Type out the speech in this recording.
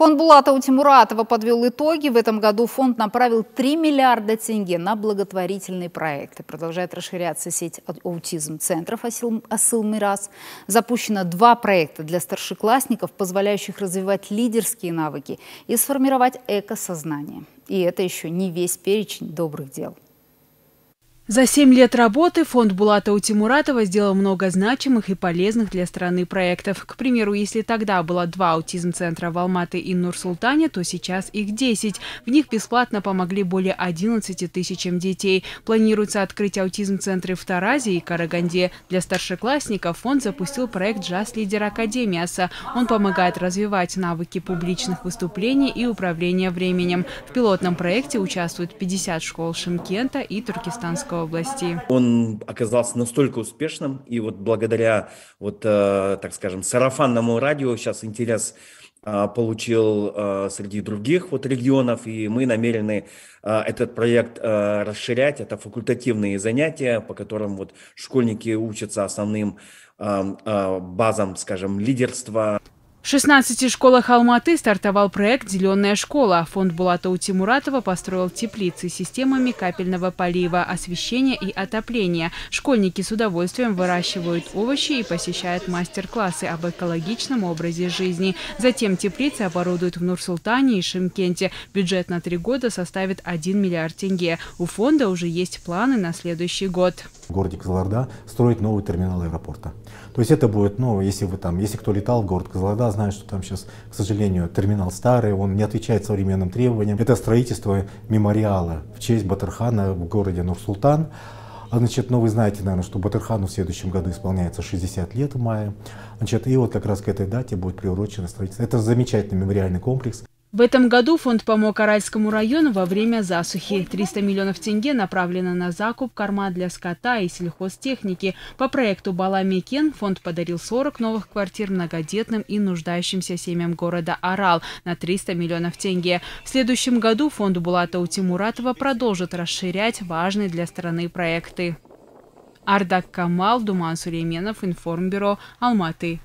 Фонд Булата Утимуратова подвел итоги. В этом году фонд направил 3 миллиарда тенге на благотворительные проекты. Продолжает расширяться сеть аутизм-центров «Асыл Мирас». Запущено два проекта для старшеклассников, позволяющих развивать лидерские навыки и сформировать экосознание. И это еще не весь перечень добрых дел. За семь лет работы фонд Булата Утимуратова сделал много значимых и полезных для страны проектов. К примеру, если тогда было два аутизм-центра в Алматы и Нур-Султане, то сейчас их 10. В них бесплатно помогли более 11 тысячам детей. Планируется открыть аутизм-центры в Таразе и Караганде. Для старшеклассников фонд запустил проект «Джаз-лидер Академиаса». Он помогает развивать навыки публичных выступлений и управления временем. В пилотном проекте участвуют 50 школ Шимкента и Туркестанского области. Он оказался настолько успешным, и вот благодаря, вот, э, так скажем, сарафанному радио сейчас интерес э, получил э, среди других вот регионов, и мы намерены этот проект расширять. Это факультативные занятия, по которым вот школьники учатся основным базам, скажем, лидерства. В 16 школах Алматы стартовал проект «Зеленая школа». Фонд Булата Утимуратова построил теплицы с системами капельного полива, освещения и отопления. Школьники с удовольствием выращивают овощи и посещают мастер-классы об экологичном образе жизни. Затем теплицы оборудуют в Нур-Султане и Шимкенте. Бюджет на три года составит 1 миллиард тенге. У фонда уже есть планы на следующий год. В городе Казаларда строить новый терминал аэропорта. То есть это будет, ну, если вы там, если кто летал в город Казаларда, я знаю, что там сейчас, к сожалению, терминал старый, он не отвечает современным требованиям. Это строительство мемориала в честь Батархана в городе Нур-Султан. А Значит, ну вы знаете, наверное, что Батархану в следующем году исполняется 60 лет в мае. Значит, и вот как раз к этой дате будет приурочено строительство. Это замечательный мемориальный комплекс, в этом году фонд помог Аральскому району во время засухи. 300 миллионов тенге направлено на закуп корма для скота и сельхозтехники. По проекту «Баламикен» фонд подарил 40 новых квартир многодетным и нуждающимся семьям города Арал на 300 миллионов тенге. В следующем году фонд Булата Утимуратова продолжит расширять важные для страны проекты. Ардак Камал, Думан Сулейменов, Информбюро, Алматы.